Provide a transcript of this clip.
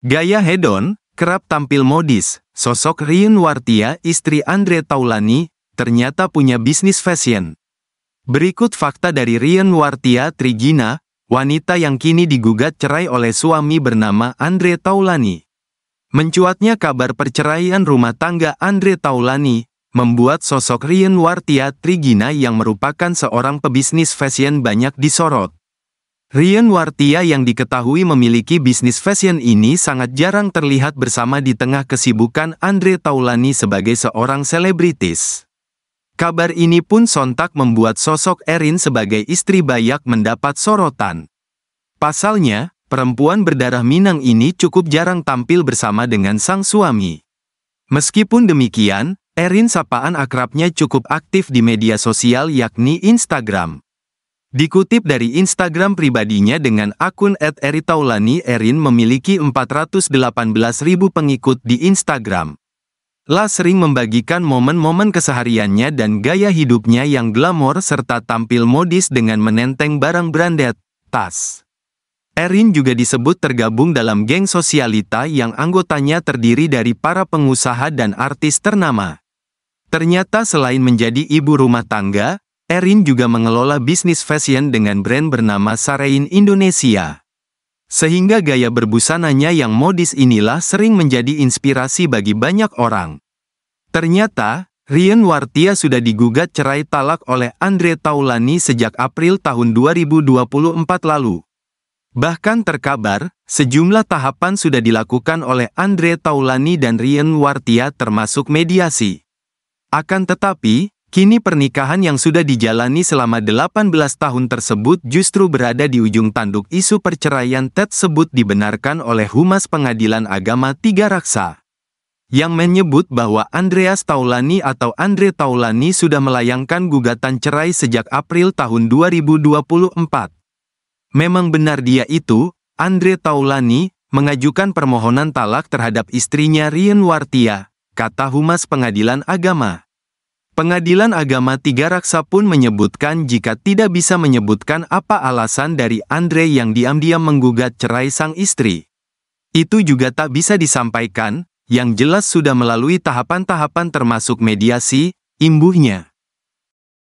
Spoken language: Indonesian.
Gaya hedon, kerap tampil modis, sosok Rian Wartia istri Andre Taulani, ternyata punya bisnis fashion. Berikut fakta dari Rian Wartia Trigina, wanita yang kini digugat cerai oleh suami bernama Andre Taulani. Mencuatnya kabar perceraian rumah tangga Andre Taulani, membuat sosok Rian Wartia Trigina yang merupakan seorang pebisnis fashion banyak disorot. Rian Wartia yang diketahui memiliki bisnis fashion ini sangat jarang terlihat bersama di tengah kesibukan Andre Taulani sebagai seorang selebritis. Kabar ini pun sontak membuat sosok Erin sebagai istri Bayak mendapat sorotan. Pasalnya, perempuan berdarah Minang ini cukup jarang tampil bersama dengan sang suami. Meskipun demikian, Erin sapaan akrabnya cukup aktif di media sosial yakni Instagram. Dikutip dari Instagram pribadinya dengan akun @eritaulani Erin memiliki 418.000 pengikut di Instagram. La sering membagikan momen-momen kesehariannya dan gaya hidupnya yang glamor serta tampil modis dengan menenteng barang branded, tas. Erin juga disebut tergabung dalam geng sosialita yang anggotanya terdiri dari para pengusaha dan artis ternama. Ternyata selain menjadi ibu rumah tangga, Erin juga mengelola bisnis fashion dengan brand bernama Sarein Indonesia. Sehingga gaya berbusananya yang modis inilah sering menjadi inspirasi bagi banyak orang. Ternyata, Rian Wartia sudah digugat cerai talak oleh Andre Taulani sejak April tahun 2024 lalu. Bahkan terkabar, sejumlah tahapan sudah dilakukan oleh Andre Taulani dan Rian Wartia termasuk mediasi. Akan tetapi, Kini pernikahan yang sudah dijalani selama 18 tahun tersebut justru berada di ujung tanduk isu perceraian tersebut dibenarkan oleh Humas Pengadilan Agama Tiga Raksa yang menyebut bahwa Andreas Taulani atau Andre Taulani sudah melayangkan gugatan cerai sejak April tahun 2024. Memang benar dia itu, Andre Taulani, mengajukan permohonan talak terhadap istrinya Rien Wartia, kata Humas Pengadilan Agama. Pengadilan Agama Tiga Raksa pun menyebutkan jika tidak bisa menyebutkan apa alasan dari Andre yang diam-diam menggugat cerai sang istri. Itu juga tak bisa disampaikan, yang jelas sudah melalui tahapan-tahapan termasuk mediasi, imbuhnya.